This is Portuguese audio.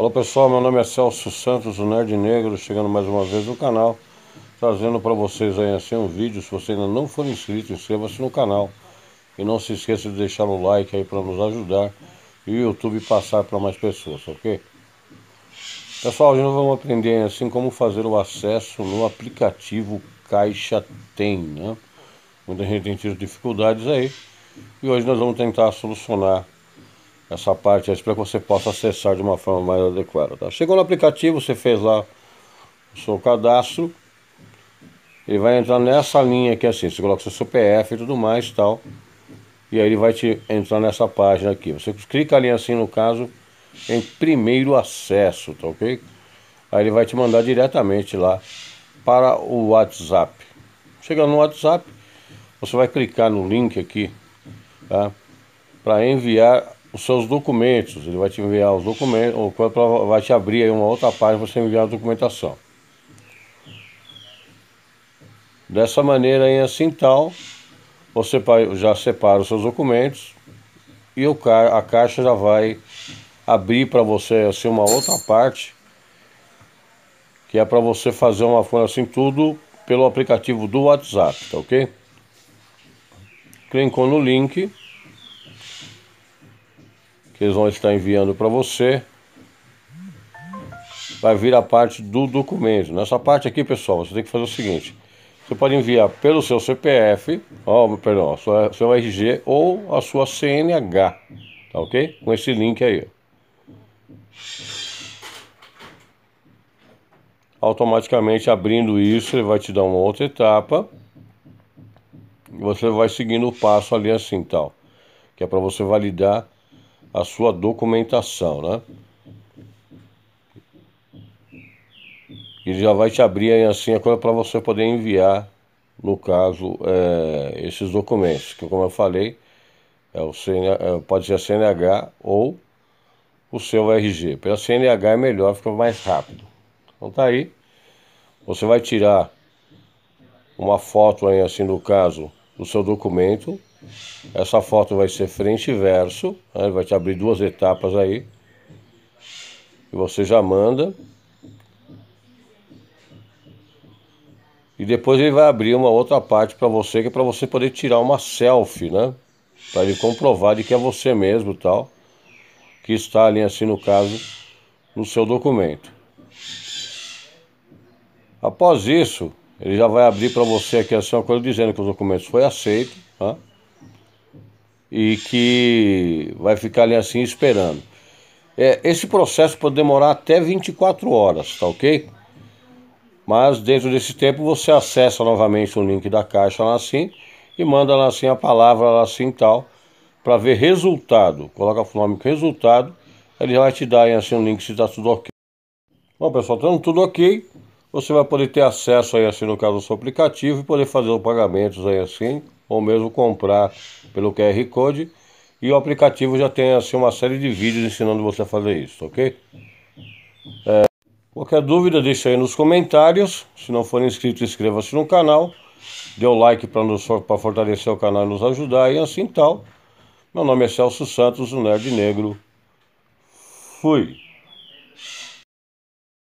Olá pessoal, meu nome é Celso Santos, o Nerd Negro, chegando mais uma vez no canal, trazendo para vocês aí assim um vídeo. Se você ainda não for inscrito, inscreva-se no canal e não se esqueça de deixar o like aí para nos ajudar e o YouTube passar para mais pessoas, ok? Pessoal, hoje nós vamos aprender assim como fazer o acesso no aplicativo Caixa Tem, né? Muita gente tem tido dificuldades aí e hoje nós vamos tentar solucionar essa parte para que você possa acessar de uma forma mais adequada. Tá? Chegou no aplicativo, você fez lá o seu cadastro, ele vai entrar nessa linha aqui assim, você coloca seu CPF e tudo mais e tal, e aí ele vai te entrar nessa página aqui. Você clica ali assim no caso, em primeiro acesso, tá ok? Aí ele vai te mandar diretamente lá para o WhatsApp. Chegando no WhatsApp, você vai clicar no link aqui, tá? Para enviar os seus documentos, ele vai te enviar os documentos, ou vai te abrir aí uma outra página para você enviar a documentação. Dessa maneira, em assim tal, você já separa os seus documentos e o ca a caixa já vai abrir para você assim uma outra parte que é para você fazer uma forma assim tudo pelo aplicativo do WhatsApp, tá ok? Clicou no link que eles vão estar enviando para você. Vai vir a parte do documento. Nessa parte aqui, pessoal, você tem que fazer o seguinte. Você pode enviar pelo seu CPF, oh, perdão, sua, seu RG ou a sua CNH, tá ok? Com esse link aí. Automaticamente abrindo isso, ele vai te dar uma outra etapa. E você vai seguindo o passo ali assim, tal, que é para você validar a sua documentação, né? Ele já vai te abrir aí assim coisa para você poder enviar, no caso, é, esses documentos, que como eu falei, é o CNH, é, pode ser a CNH ou o seu RG. Pela CNH é melhor, fica mais rápido. Então tá aí. Você vai tirar uma foto aí assim no caso do seu documento essa foto vai ser frente e verso, né? vai te abrir duas etapas aí. E você já manda. E depois ele vai abrir uma outra parte para você, que é para você poder tirar uma selfie, né? Para ele comprovar de que é você mesmo tal. Que está ali, assim no caso, no seu documento. Após isso, ele já vai abrir para você aqui assim uma coisa dizendo que o documento foi aceito, né? Tá? e que vai ficar ali assim esperando. É, esse processo pode demorar até 24 horas, tá ok? Mas dentro desse tempo você acessa novamente o link da caixa lá assim e manda lá assim a palavra lá assim tal para ver resultado. Coloca o nome resultado, ele vai te dar aí, assim um link se está tudo ok. Bom pessoal, estando tudo ok, você vai poder ter acesso aí assim no caso do seu aplicativo e poder fazer os pagamentos aí assim ou mesmo comprar pelo QR Code. E o aplicativo já tem assim, uma série de vídeos ensinando você a fazer isso, ok? É, qualquer dúvida, deixa aí nos comentários. Se não for inscrito, inscreva-se no canal. Dê o um like para fortalecer o canal e nos ajudar. E assim tal. Meu nome é Celso Santos, o Nerd Negro. Fui.